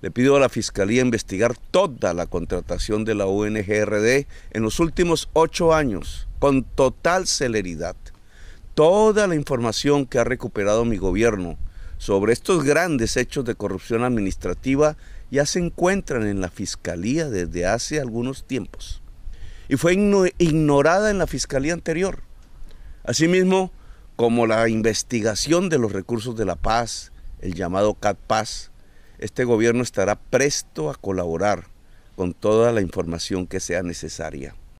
Le pido a la Fiscalía investigar toda la contratación de la UNGRD en los últimos ocho años con total celeridad. Toda la información que ha recuperado mi gobierno sobre estos grandes hechos de corrupción administrativa ya se encuentran en la Fiscalía desde hace algunos tiempos y fue ignorada en la Fiscalía anterior. Asimismo, como la investigación de los recursos de la paz, el llamado CAT Paz, este gobierno estará presto a colaborar con toda la información que sea necesaria.